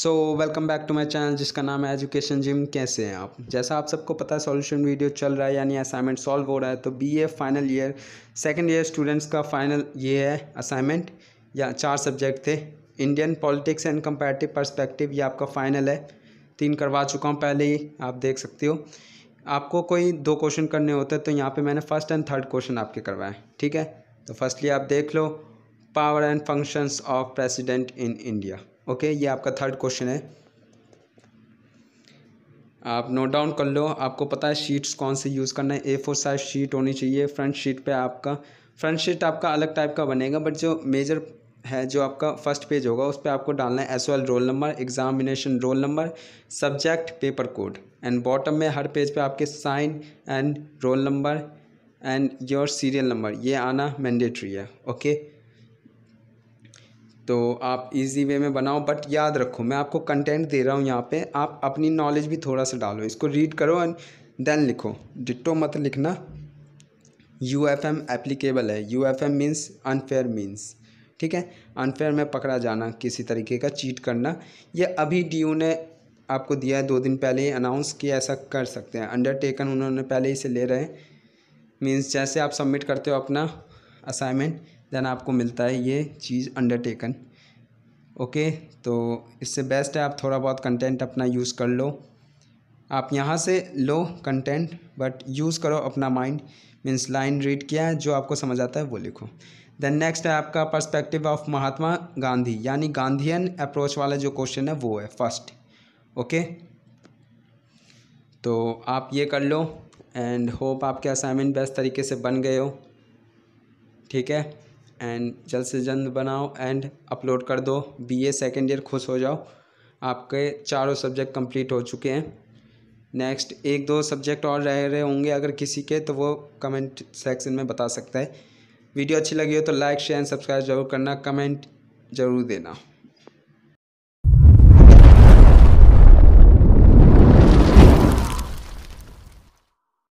so welcome back to my channel जिसका नाम है एजुकेशन जिम कैसे हैं आप जैसा आप सबको पता है सॉल्यूशन वीडियो चल रहा है यानी असाइनमेंट सॉल्व हो रहा है तो BA final year second year students का फाइनल ये है असाइनमेंट या चार सब्जेक्ट थे Indian politics and comparative perspective ये आपका फाइनल है तीन करवा चुका हूँ पहले ही आप देख सकते हो आपको कोई दो क्वेश्चन करने होते हैं तो यहाँ पर मैंने फर्स्ट एंड थर्ड क्वेश्चन आपके करवाए ठीक है तो फर्स्टली आप देख लो power and functions of president in India okay ये आपका थर्ड क्वेश्चन है आप नोट डाउन कर लो आपको पता है शीट्स कौन से यूज़ करना है ए फोर साइज शीट होनी चाहिए फ्रंट शीट पे आपका फ्रंट शीट आपका अलग टाइप का बनेगा बट जो मेजर है जो आपका फर्स्ट पेज होगा उस पर आपको डालना है S O L roll number examination roll number subject paper code and bottom में हर पेज पे आपके sign and roll number and your serial number ये आना मैंडेटरी है ओके तो आप इजी वे में बनाओ बट याद रखो मैं आपको कंटेंट दे रहा हूँ यहाँ पे आप अपनी नॉलेज भी थोड़ा सा डालो इसको रीड करो एंड देन लिखो डिटो मत लिखना यू एफ एम एप्लीकेबल है U F M means unfair means ठीक है अनफेयर में पकड़ा जाना किसी तरीके का चीट करना ये अभी डी ने आपको दिया है दो दिन पहले ही अनाउंस किया ऐसा कर सकते हैं अंडरटेकन उन्होंने पहले ही से ले रहे हैं मीन्स जैसे आप सबमिट करते हो अपना असाइनमेंट देन आपको मिलता है ये चीज़ अंडरटेकन ओके तो इससे बेस्ट है आप थोड़ा बहुत कंटेंट अपना यूज़ कर लो आप यहाँ से लो कंटेंट बट यूज़ करो अपना माइंड मीन्स लाइन रीड किया है जो आपको समझ आता है वो लिखो देन नेक्स्ट है आपका पर्सपेक्टिव ऑफ महात्मा गांधी यानी गांधीयन अप्रोच वाला जो क्वेश्चन है वो है फर्स्ट ओके तो आप ये कर लो एंड होप आपके असाइनमेंट बेस्ट तरीके से बन गए हो ठीक है एंड जल्द से जल्द बनाओ एंड अपलोड कर दो बीए सेकंड ईयर खुश हो जाओ आपके चारों सब्जेक्ट कंप्लीट हो चुके हैं नेक्स्ट एक दो सब्जेक्ट और रह रहे होंगे अगर किसी के तो वो कमेंट सेक्शन में बता सकता है वीडियो अच्छी लगी हो तो लाइक शेयर एंड सब्सक्राइब जरूर करना कमेंट ज़रूर देना